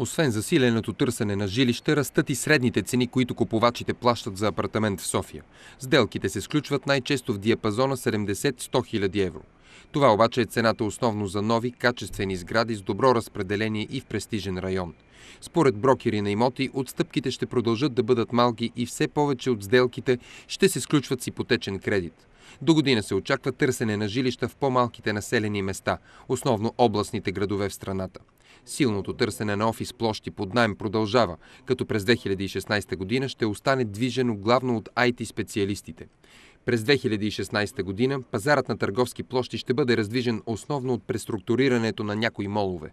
Освен засиленото търсене на жилище, растат и средните цени, които купувачите плащат за апартамент в София. Сделките се сключват най-често в диапазона 70-100 хиляди евро. Това обаче е цената основно за нови, качествени сгради с добро разпределение и в престижен район. Според брокери на имоти, отстъпките ще продължат да бъдат малки и все повече от сделките ще се сключват с ипотечен кредит. До година се очаква търсене на жилища в по-малките населени места, основно областните градове в страната. Силното търсене на офис площи под найем продължава, като през 2016 година ще остане движено главно от IT специалистите. През 2016 година пазарът на търговски площи ще бъде раздвижен основно от преструктурирането на някои молове.